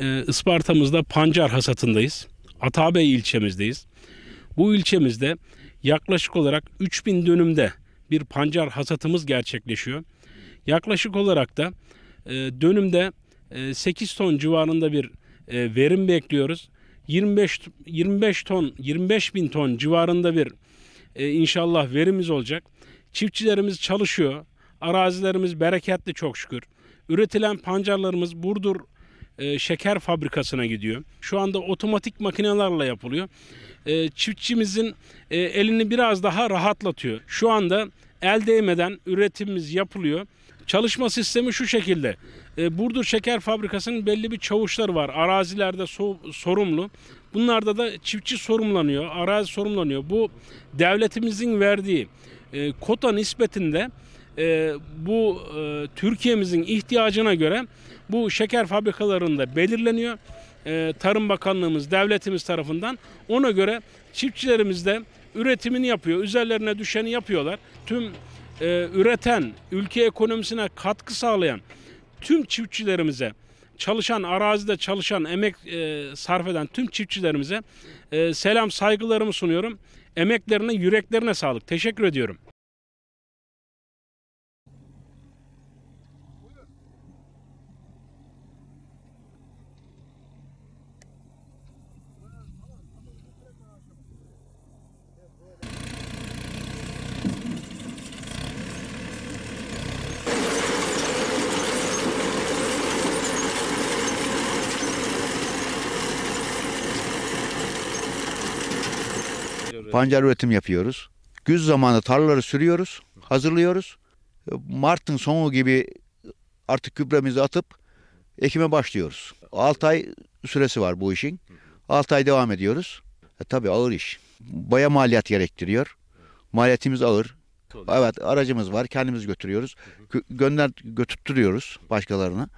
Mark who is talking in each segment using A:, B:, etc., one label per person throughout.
A: e, Isparta'mızda pancar hasatındayız. Atabey ilçemizdeyiz. Bu ilçemizde yaklaşık olarak 3000 dönümde bir pancar hasatımız gerçekleşiyor. Yaklaşık olarak da e, dönümde 8 e, ton civarında bir e, verim bekliyoruz. 25 25 ton 25 bin ton civarında bir inşallah verimiz olacak. Çiftçilerimiz çalışıyor. Arazilerimiz bereketli çok şükür. Üretilen pancarlarımız Burdur e, şeker fabrikasına gidiyor. Şu anda otomatik makinelerle yapılıyor. E, çiftçimizin e, elini biraz daha rahatlatıyor. Şu anda el değmeden üretimimiz yapılıyor. Çalışma sistemi şu şekilde. E, Burdur Şeker Fabrikası'nın belli bir çavuşları var. Arazilerde so sorumlu. Bunlarda da çiftçi sorumlanıyor, arazi sorumlanıyor. Bu devletimizin verdiği kota nispetinde e, bu e, Türkiye'mizin ihtiyacına göre bu şeker fabrikalarında belirleniyor. E, Tarım Bakanlığımız, devletimiz tarafından ona göre çiftçilerimiz de üretimini yapıyor. Üzerlerine düşeni yapıyorlar. Tüm e, üreten, ülke ekonomisine katkı sağlayan tüm çiftçilerimize çalışan, arazide çalışan, emek e, sarf eden tüm çiftçilerimize e, selam, saygılarımı sunuyorum. Emeklerine, yüreklerine sağlık. Teşekkür ediyorum.
B: pancar üretim yapıyoruz. Güz zamanı tarlaları sürüyoruz, hazırlıyoruz. Mart'ın sonu gibi artık gübremizi atıp ekime başlıyoruz. 6 ay süresi var bu işin. 6 ay devam ediyoruz. E, tabii ağır iş. Baya maliyet gerektiriyor. Maliyetimiz ağır. Evet aracımız var kendimiz götürüyoruz. gönder götürtüyoruz başkalarına.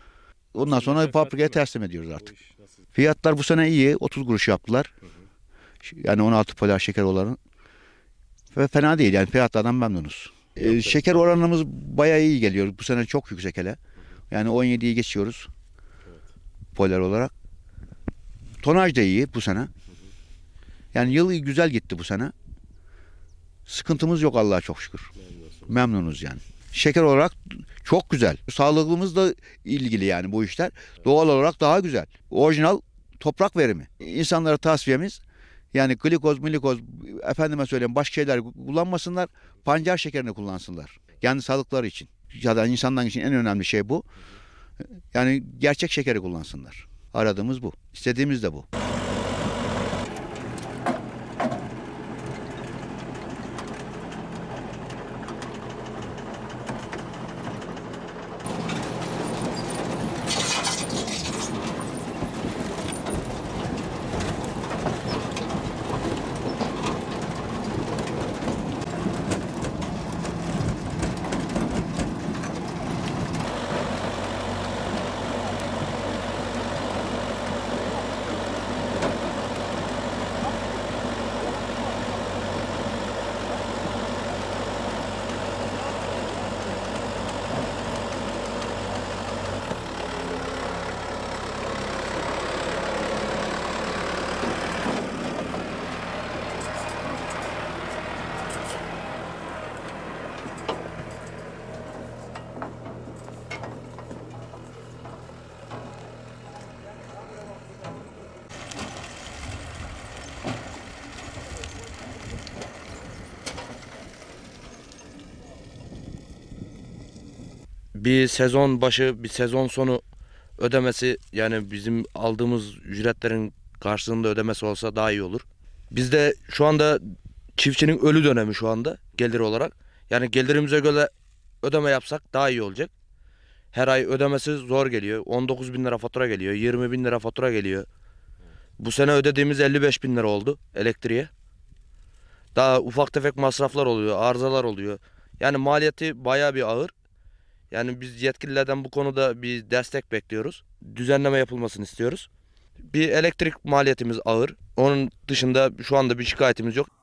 B: Ondan sonra fabrikaya teslim ediyoruz artık. Fiyatlar bu sene iyi 30 kuruş yaptılar. Yani 16 polar şeker olanı. Ve fena değil yani fiyatlardan memnunuz. Ee, şeker oranımız bayağı iyi geliyor. Bu sene çok yüksek hele. Yani 17'yi geçiyoruz. Polar olarak. Tonaj da iyi bu sene. Yani yıl güzel gitti bu sene. Sıkıntımız yok Allah'a çok şükür. Memnunuz yani. Şeker olarak çok güzel. Sağlığımız da ilgili yani bu işler. Doğal olarak daha güzel. Orijinal toprak verimi. İnsanlara tasfiyemiz yani glikoz, milikoz, efendime söyleyeyim başka şeyler kullanmasınlar. Pancar şekerini kullansınlar. Yani sağlıkları için. Ya da insanlar için en önemli şey bu. Yani gerçek şekeri kullansınlar. Aradığımız bu. İstediğimiz de bu.
C: bir sezon başı bir sezon sonu ödemesi yani bizim aldığımız ücretlerin karşılığında ödemesi olsa daha iyi olur. Bizde şu anda çiftçinin ölü dönemi şu anda gelir olarak. Yani gelirimize göre ödeme yapsak daha iyi olacak. Her ay ödemesi zor geliyor. 19 bin lira fatura geliyor. 20 bin lira fatura geliyor. Bu sene ödediğimiz 55 bin lira oldu elektriğe. Daha ufak tefek masraflar oluyor, arızalar oluyor. Yani maliyeti baya bir ağır. Yani biz yetkililerden bu konuda bir destek bekliyoruz. Düzenleme yapılmasını istiyoruz. Bir elektrik maliyetimiz ağır. Onun dışında şu anda bir şikayetimiz yok.